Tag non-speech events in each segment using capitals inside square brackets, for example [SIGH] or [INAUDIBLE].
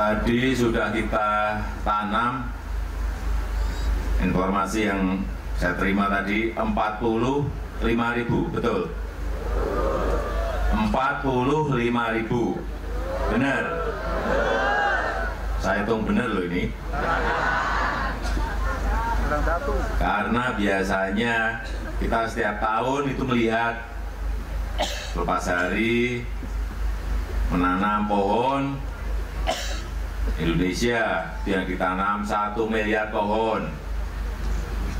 Tadi sudah kita tanam informasi yang saya terima tadi 45 ribu, betul? 45 ribu, benar? Saya hitung benar loh ini. Karena biasanya kita setiap tahun itu melihat lepas hari menanam pohon Indonesia yang ditanam satu miliar pohon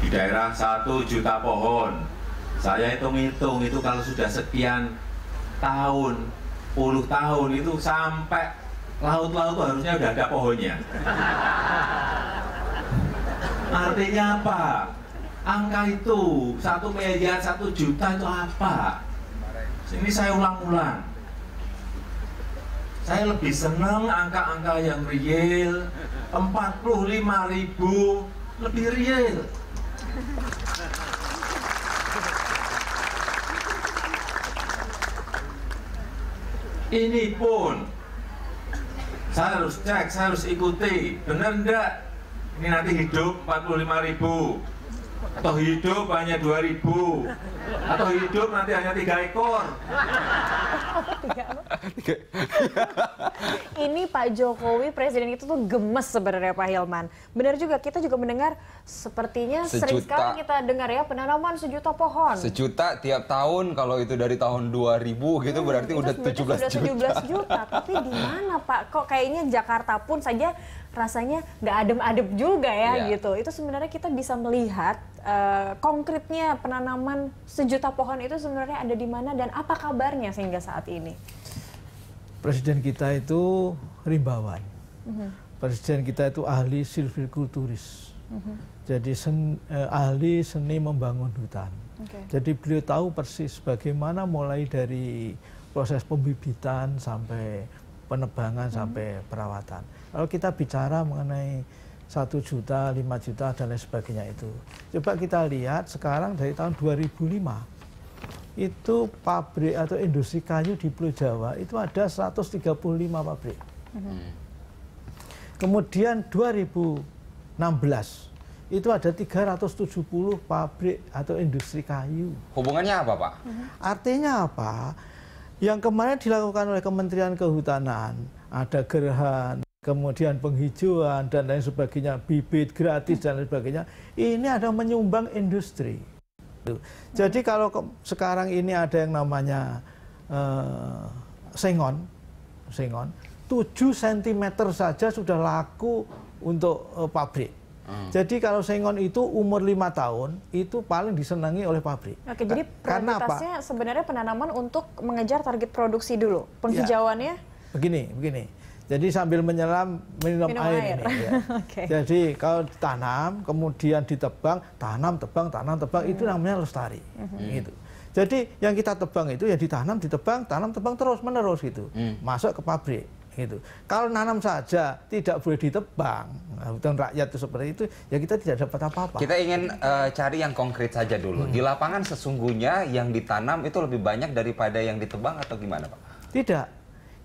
di daerah satu juta pohon saya hitung-hitung itu kalau sudah sekian tahun puluh tahun itu sampai laut-laut harusnya udah ada pohonnya artinya apa? angka itu satu miliar satu juta itu apa? ini saya ulang-ulang saya lebih senang angka-angka yang real 45 ribu lebih real ini pun saya harus cek, saya harus ikuti benar enggak ini nanti hidup 45 ribu atau hidup hanya 2000 atau hidup nanti hanya tiga ekor [LAUGHS] ini Pak Jokowi presiden itu tuh gemes sebenarnya Pak Hilman benar juga kita juga mendengar sepertinya sejuta, sering sekali kita dengar ya penanaman sejuta pohon sejuta tiap tahun kalau itu dari tahun 2000 gitu hmm, berarti udah 17 juta 17 juta tapi di mana Pak kok kayaknya Jakarta pun saja rasanya nggak adem-adem juga ya yeah. gitu itu sebenarnya kita bisa melihat Eh, konkretnya penanaman sejuta pohon itu sebenarnya ada di mana dan apa kabarnya sehingga saat ini? Presiden kita itu rimbawan. Mm -hmm. Presiden kita itu ahli silvikulturis. Mm -hmm. Jadi sen, eh, ahli seni membangun hutan. Okay. Jadi beliau tahu persis bagaimana mulai dari proses pembibitan sampai penebangan mm -hmm. sampai perawatan. Kalau kita bicara mengenai 1 juta, 5 juta, dan lain sebagainya itu. Coba kita lihat sekarang dari tahun 2005, itu pabrik atau industri kayu di Pulau Jawa itu ada 135 pabrik. Hmm. Kemudian 2016 itu ada 370 pabrik atau industri kayu. Hubungannya apa, Pak? Artinya apa? Yang kemarin dilakukan oleh Kementerian Kehutanan, ada gerhan, kemudian penghijauan dan lain sebagainya, bibit gratis dan lain sebagainya, ini ada menyumbang industri. Jadi kalau sekarang ini ada yang namanya uh, sengon, sengon, 7 cm saja sudah laku untuk uh, pabrik. Hmm. Jadi kalau sengon itu umur lima tahun itu paling disenangi oleh pabrik. Oke, jadi prioritasnya sebenarnya penanaman untuk mengejar target produksi dulu, penghijauannya. Ya, begini, begini. Jadi sambil menyelam minum, minum air. air. Ini, ya. [LAUGHS] okay. Jadi kalau ditanam, kemudian ditebang, tanam, tebang, tanam, tebang hmm. itu namanya lestari. Hmm. Gitu. Jadi yang kita tebang itu yang ditanam, ditebang, tanam, tebang terus menerus gitu. Hmm. Masuk ke pabrik gitu. Kalau nanam saja tidak boleh ditebang, nah, rakyat itu seperti itu, ya kita tidak dapat apa-apa. Kita ingin uh, cari yang konkret saja dulu. Hmm. Di lapangan sesungguhnya yang ditanam itu lebih banyak daripada yang ditebang atau gimana, Pak? Tidak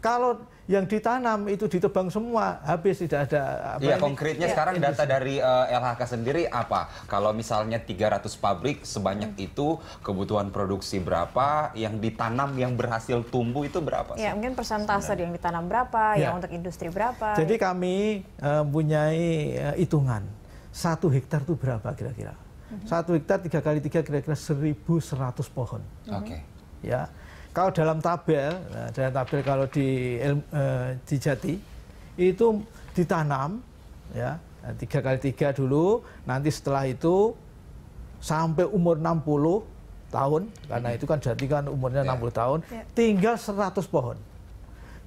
kalau yang ditanam itu ditebang semua habis tidak ada apa ya, konkretnya ya. sekarang data dari uh, eh, LHK sendiri apa kalau misalnya 300 pabrik sebanyak hmm. itu kebutuhan produksi berapa yang ditanam yang berhasil tumbuh itu berapa iya, sih? ya mungkin persentase yang ditanam berapa ya. yang untuk industri berapa jadi ya. kami uh, mempunyai uh, hitungan satu hektar itu berapa kira-kira hmm. satu hektar tiga kali tiga kira-kira seribu seratus pohon oke okay. ya kalau dalam tabel, nah, dalam tabel kalau di eh, di Jati itu ditanam ya nah, tiga kali tiga dulu, nanti setelah itu sampai umur 60 tahun karena hmm. itu kan Jati kan umurnya ya. enam 60 tahun, ya. tinggal 100 pohon.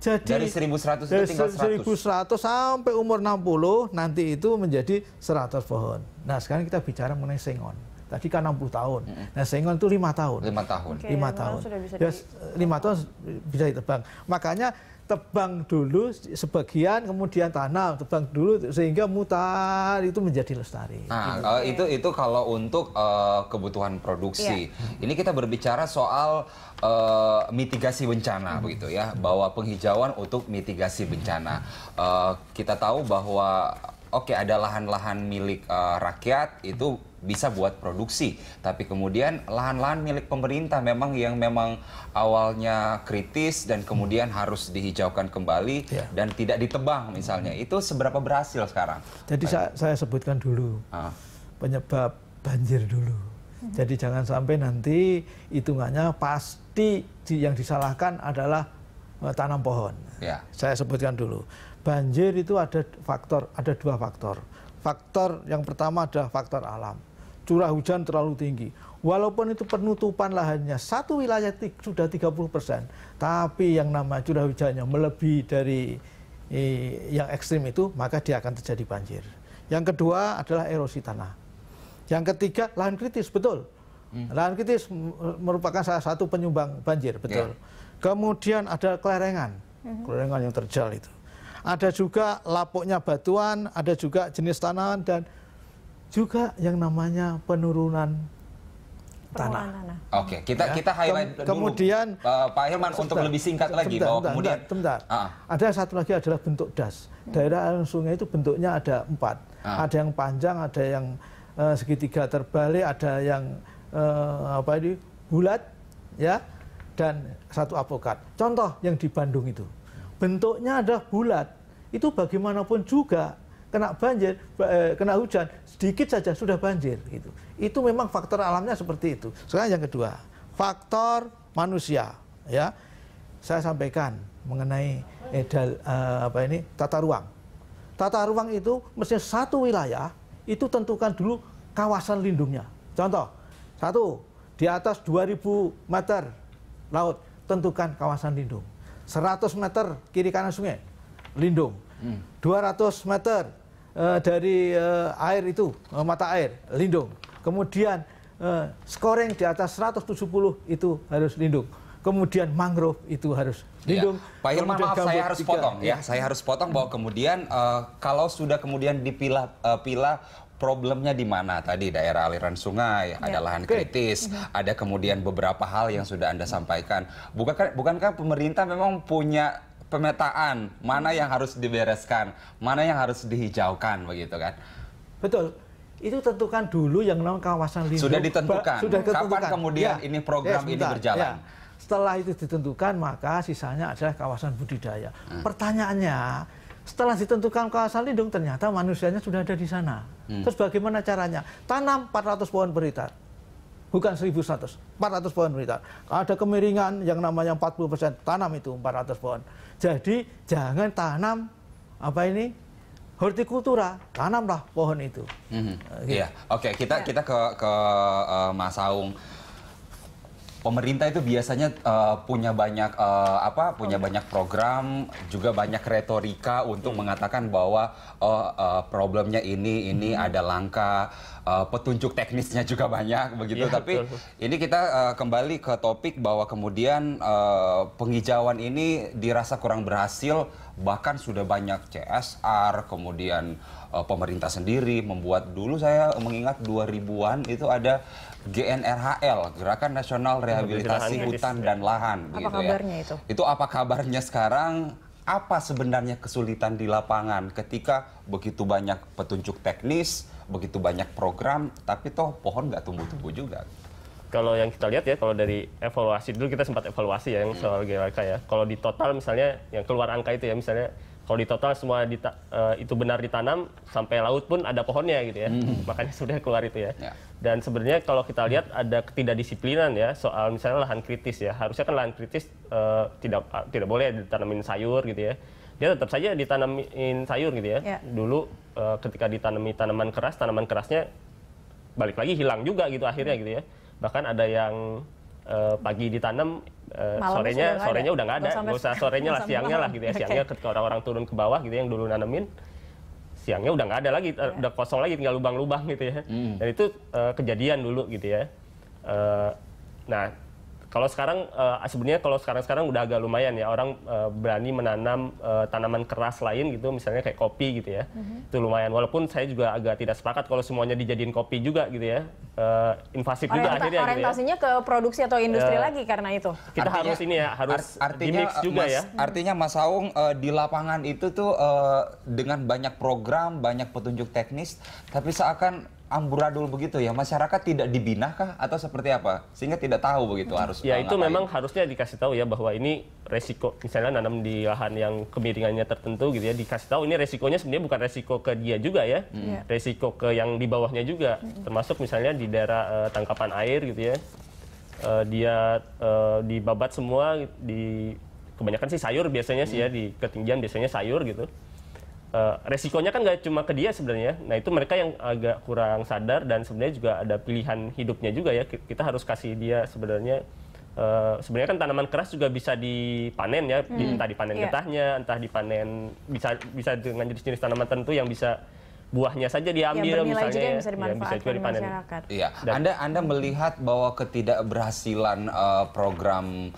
Jadi dari 1100 dari tinggal 100. 1100 sampai umur 60 nanti itu menjadi 100 pohon. Nah, sekarang kita bicara mengenai sengon. Tadi kan 60 tahun. Hmm. Nah, sengon itu lima tahun. Lima tahun. Okay, lima tahun. Ya, lima tahun bisa ditebang. Makanya tebang dulu sebagian kemudian tanam tebang dulu sehingga mutar itu menjadi lestari. Nah gitu. Eh, itu itu kalau untuk uh, kebutuhan produksi. Yeah. Ini kita berbicara soal uh, mitigasi bencana hmm. begitu ya bahwa penghijauan untuk mitigasi bencana. Uh, kita tahu bahwa oke okay, ada lahan-lahan milik uh, rakyat itu bisa buat produksi. Tapi kemudian lahan-lahan milik pemerintah memang yang memang awalnya kritis dan kemudian hmm. harus dihijaukan kembali yeah. dan tidak ditebang misalnya. Hmm. Itu seberapa berhasil sekarang? Jadi saya, saya sebutkan dulu ah. penyebab banjir dulu. Hmm. Jadi jangan sampai nanti hitungannya pasti yang disalahkan adalah eh, tanam pohon. Ya. Saya sebutkan dulu. Banjir itu ada faktor, ada dua faktor. Faktor yang pertama adalah faktor alam curah hujan terlalu tinggi. Walaupun itu penutupan lahannya satu wilayah sudah 30 persen, tapi yang nama curah hujannya melebihi dari eh, yang ekstrim itu, maka dia akan terjadi banjir. Yang kedua adalah erosi tanah. Yang ketiga lahan kritis betul. Hmm. Lahan kritis merupakan salah satu penyumbang banjir betul. Yeah. Kemudian ada kelerengan, hmm. kelerengan yang terjal itu. Ada juga lapuknya batuan, ada juga jenis tanaman dan juga yang namanya penurunan tanah. tanah. Oke, kita ya. kita highlight Kem, dulu. Kemudian uh, Pak Hilman sebentar, untuk lebih singkat sebentar, lagi bahwa sebentar, kemudian sebentar. Uh. Ada satu lagi adalah bentuk das. Hmm. Daerah aliran sungai itu bentuknya ada empat. Uh. Ada yang panjang, ada yang uh, segitiga terbalik, ada yang uh, apa ini bulat, ya, dan satu apokat. Contoh yang di Bandung itu bentuknya adalah bulat. Itu bagaimanapun juga kena banjir, eh, kena hujan, sedikit saja sudah banjir. Gitu. Itu memang faktor alamnya seperti itu. Sekarang yang kedua, faktor manusia. Ya, saya sampaikan mengenai edal eh, apa ini tata ruang. Tata ruang itu mestinya satu wilayah itu tentukan dulu kawasan lindungnya. Contoh, satu di atas 2000 meter laut tentukan kawasan lindung. 100 meter kiri kanan sungai lindung. 200 hmm. meter Eh, dari eh, air itu eh, mata air lindung. Kemudian scoring di atas 170 itu harus lindung. Kemudian mangrove itu harus iya. lindung. Ya. Pak Irman maaf saya harus tiga. potong ya. ya. Saya harus potong bahwa kemudian uh, kalau sudah kemudian dipilah uh, pilah problemnya di mana tadi daerah aliran sungai, ya. ada lahan Oke. kritis, iya. ada kemudian beberapa hal yang sudah Anda sampaikan. Bukankah bukankah pemerintah memang punya pemetaan mana yang harus dibereskan, mana yang harus dihijaukan begitu kan. Betul. Itu tentukan dulu yang namanya kawasan lindung. Sudah ditentukan. Sudah ditentukan. Kapan kemudian ya. ini program ya, ini berjalan? Ya. Setelah itu ditentukan maka sisanya adalah kawasan budidaya. Hmm. Pertanyaannya, setelah ditentukan kawasan lindung ternyata manusianya sudah ada di sana. Hmm. Terus bagaimana caranya? Tanam 400 pohon beritar bukan 1.100, 400 pohon berita. Ada kemiringan yang namanya 40 persen, tanam itu 400 pohon. Jadi jangan tanam apa ini hortikultura, tanamlah pohon itu. Mm -hmm. Iya, gitu. yeah. oke okay, kita yeah. kita ke ke uh, Mas Aung pemerintah itu biasanya uh, punya banyak uh, apa punya oh. banyak program juga banyak retorika untuk hmm. mengatakan bahwa oh, uh, problemnya ini ini hmm. ada langkah uh, petunjuk teknisnya juga banyak begitu ya, tapi betul. ini kita uh, kembali ke topik bahwa kemudian uh, penghijauan ini dirasa kurang berhasil bahkan sudah banyak CSR, kemudian uh, pemerintah sendiri membuat dulu saya mengingat 2000-an itu ada GNRHL, Gerakan Nasional Rehabilitasi Hutan dan Lahan. Apa gitu ya. kabarnya ya. itu? Itu apa kabarnya sekarang? Apa sebenarnya kesulitan di lapangan ketika begitu banyak petunjuk teknis, begitu banyak program, tapi toh pohon nggak tumbuh-tumbuh juga? kalau yang kita lihat ya kalau dari evaluasi dulu kita sempat evaluasi ya yang hmm. soal GWK ya. Kalau di total misalnya yang keluar angka itu ya misalnya kalau di total semua dita, uh, itu benar ditanam sampai laut pun ada pohonnya gitu ya. hmm. [LAUGHS] Makanya sudah keluar itu ya. ya. Dan sebenarnya kalau kita lihat ada ketidakdisiplinan ya soal misalnya lahan kritis ya. Harusnya kan lahan kritis uh, tidak uh, tidak boleh ditanamin sayur gitu ya. Dia tetap saja ditanamin sayur gitu ya. ya. Dulu uh, ketika ditanami tanaman keras, tanaman kerasnya balik lagi hilang juga gitu akhirnya gitu ya bahkan ada yang uh, pagi ditanam uh, sorenya udah sorenya udah nggak ada nggak usah sorenya lah siangnya lah gitu ya siangnya okay. ke orang-orang turun ke bawah gitu yang dulu nanemin siangnya udah nggak ada lagi yeah. udah kosong lagi tinggal lubang-lubang gitu ya mm. dan itu uh, kejadian dulu gitu ya uh, nah kalau sekarang uh, sebenarnya kalau sekarang-sekarang udah agak lumayan ya orang uh, berani menanam uh, tanaman keras lain gitu misalnya kayak kopi gitu ya. Mm-hmm. Itu lumayan walaupun saya juga agak tidak sepakat kalau semuanya dijadiin kopi juga gitu ya. Uh, invasif Orienta- juga akhirnya orientasinya gitu ya. ke produksi atau industri uh, lagi karena itu. Kita artinya, harus ini ya harus artinya, mix juga mas, ya. Artinya Mas Saung uh, di lapangan itu tuh uh, dengan banyak program, banyak petunjuk teknis tapi seakan amburadul begitu ya masyarakat tidak dibina kah atau seperti apa sehingga tidak tahu begitu harus ya itu memang harusnya dikasih tahu ya bahwa ini resiko misalnya nanam di lahan yang kemiringannya tertentu gitu ya dikasih tahu ini resikonya sebenarnya bukan resiko ke dia juga ya hmm. Ya. resiko ke yang di bawahnya juga hmm. termasuk misalnya di daerah uh, tangkapan air gitu ya uh, dia uh, dibabat semua di kebanyakan sih sayur biasanya hmm. sih ya hmm. di ketinggian biasanya sayur gitu Eh, resikonya kan nggak cuma ke dia sebenarnya. Nah itu mereka yang agak kurang sadar dan sebenarnya juga ada pilihan hidupnya juga ya. Kita harus kasih dia sebenarnya uh, sebenarnya kan tanaman keras juga bisa dipanen ya, hmm. entah dipanen yeah. getahnya, entah dipanen bisa bisa dengan jenis-jenis tanaman tentu yang bisa buahnya saja diambil yang misalnya juga ya. yang bisa, ya, bisa juga dipanen. Iya. anda Anda melihat bahwa ketidakberhasilan uh, program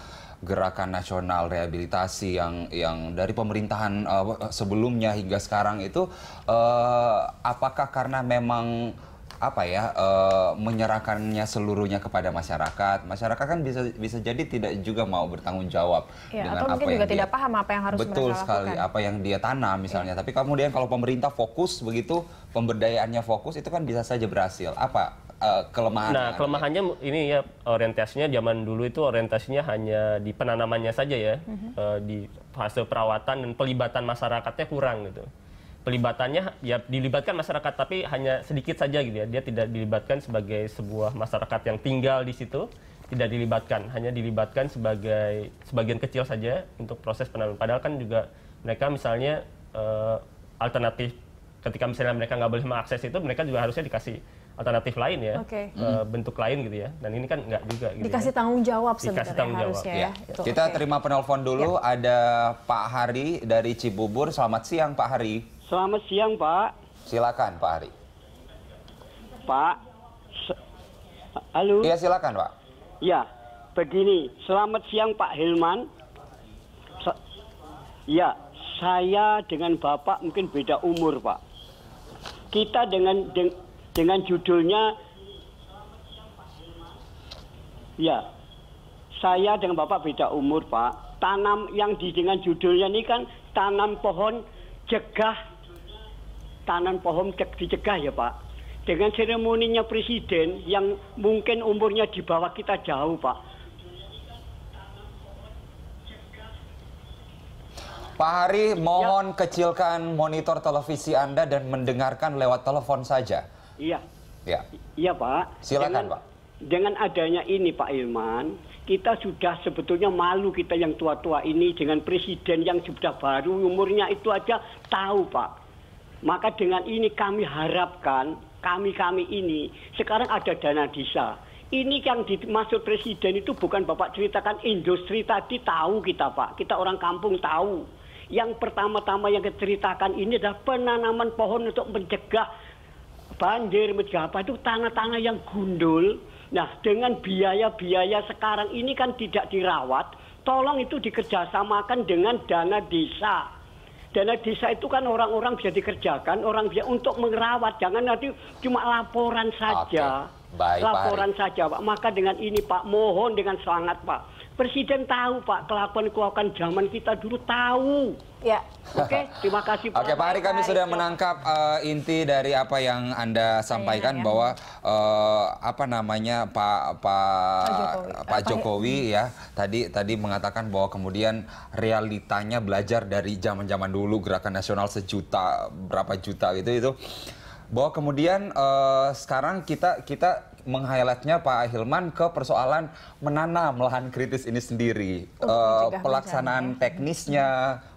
gerakan nasional rehabilitasi yang yang dari pemerintahan uh, sebelumnya hingga sekarang itu uh, apakah karena memang apa ya uh, menyerahkannya seluruhnya kepada masyarakat masyarakat kan bisa bisa jadi tidak juga mau bertanggung jawab ya, dengan atau apa juga yang tidak dia, paham apa yang harus betul sekali apa yang dia tanam misalnya ya. tapi kemudian kalau pemerintah fokus begitu pemberdayaannya fokus itu kan bisa saja berhasil apa Eh, kelemahan. Nah, kelemahannya ya. ini ya orientasinya zaman dulu itu orientasinya hanya di penanamannya saja ya, mm -hmm. uh, di fase perawatan dan pelibatan masyarakatnya kurang gitu. Pelibatannya ya dilibatkan masyarakat tapi hanya sedikit saja gitu ya. Dia tidak dilibatkan sebagai sebuah masyarakat yang tinggal di situ, tidak dilibatkan, hanya dilibatkan sebagai sebagian kecil saja untuk proses penanaman. Padahal kan juga mereka misalnya uh, alternatif ketika misalnya mereka nggak boleh mengakses itu mereka juga harusnya dikasih alternatif lain ya, okay. uh, eh, bentuk lain gitu ya. Dan ini kan nggak juga. Gitu Dikasih ya. tanggung jawab sebenarnya Dikasih tanggung harusnya jawab. ya. ya. Itu, Kita okay. terima penelpon dulu. Ya. Ada Pak Hari dari Cibubur. Selamat siang Pak Hari. Selamat siang Pak. Silakan Pak Hari. Pak. Halo. Iya silakan Pak. ya Begini, selamat siang Pak Hilman. Sa ya, saya dengan Bapak mungkin beda umur Pak. Kita dengan dengan dengan judulnya ya saya dengan bapak beda umur pak tanam yang di dengan judulnya ini kan tanam pohon cegah tanam pohon cek dicegah ya pak dengan seremoninya presiden yang mungkin umurnya di bawah kita jauh pak Pak Hari, mohon ya. kecilkan monitor televisi Anda dan mendengarkan lewat telepon saja. Iya. Ya. Iya Pak. Silakan dengan, Pak. Dengan adanya ini Pak Ilman, kita sudah sebetulnya malu kita yang tua-tua ini dengan presiden yang sudah baru umurnya itu aja tahu Pak. Maka dengan ini kami harapkan kami-kami ini sekarang ada dana desa. Ini yang dimaksud presiden itu bukan Bapak ceritakan industri tadi tahu kita Pak. Kita orang kampung tahu. Yang pertama-tama yang diceritakan ini adalah penanaman pohon untuk mencegah banjir, macam apa itu tanah-tanah yang gundul. Nah, dengan biaya-biaya sekarang ini kan tidak dirawat, tolong itu dikerjasamakan dengan dana desa. Dana desa itu kan orang-orang bisa dikerjakan, orang bisa untuk merawat, jangan nanti cuma laporan saja. Okay. Baik, laporan Pak saja, Pak. Maka dengan ini, Pak, mohon dengan sangat, Pak Presiden tahu Pak kelakuan-kelakuan zaman kita dulu tahu. Ya. Oke, okay, terima kasih Pak. Oke, Pak Ari kami sudah menangkap uh, inti dari apa yang Anda sampaikan ya, ya, bahwa uh, apa namanya Pak Pak Jokowi. Pak Jokowi hmm. ya tadi tadi mengatakan bahwa kemudian realitanya belajar dari zaman-zaman dulu gerakan nasional sejuta berapa juta gitu itu bahwa kemudian uh, sekarang kita kita meng-highlightnya Pak Hilman ke persoalan menanam lahan kritis ini sendiri. Uh, uh pelaksanaan mencari. Ya. teknisnya,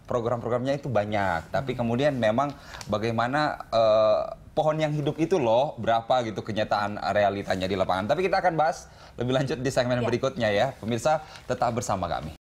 program-programnya itu banyak. Hmm. Tapi kemudian memang bagaimana uh, pohon yang hidup itu loh berapa gitu kenyataan realitanya di lapangan. Tapi kita akan bahas lebih lanjut di segmen ya. berikutnya ya. Pemirsa tetap bersama kami.